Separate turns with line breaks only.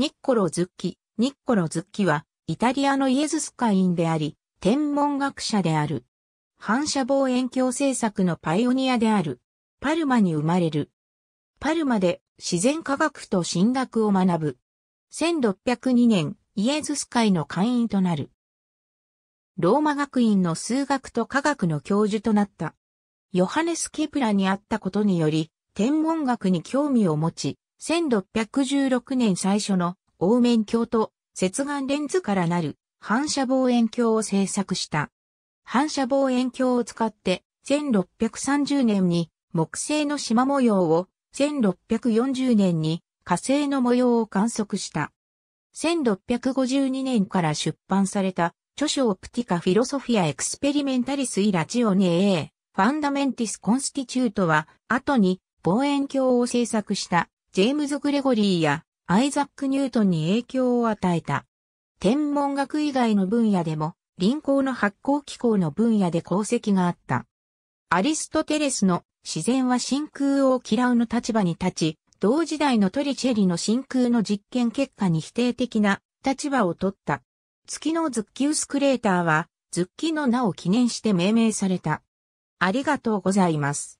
ニッコロ・ズッキ。ニッコロ・ズッキは、イタリアのイエズス会員であり、天文学者である。反射望遠鏡政策のパイオニアである。パルマに生まれる。パルマで自然科学と神学を学ぶ。1602年、イエズス会の会員となる。ローマ学院の数学と科学の教授となった。ヨハネス・ケプラに会ったことにより、天文学に興味を持ち、1616年最初の凹面鏡と接眼レンズからなる反射望遠鏡を制作した。反射望遠鏡を使って1630年に木星の縞模様を1640年に火星の模様を観測した。1652年から出版された著書オプティカフィロソフィアエクスペリメンタリスイラチオネエファンダメンティスコンスティチュートは後に望遠鏡を制作したジェームズ・グレゴリーやアイザック・ニュートンに影響を与えた。天文学以外の分野でも、臨行の発光機構の分野で功績があった。アリストテレスの自然は真空を嫌うの立場に立ち、同時代のトリチェリの真空の実験結果に否定的な立場を取った。月のズッキウスクレーターは、ズッキの名を記念して命名された。ありがとうございます。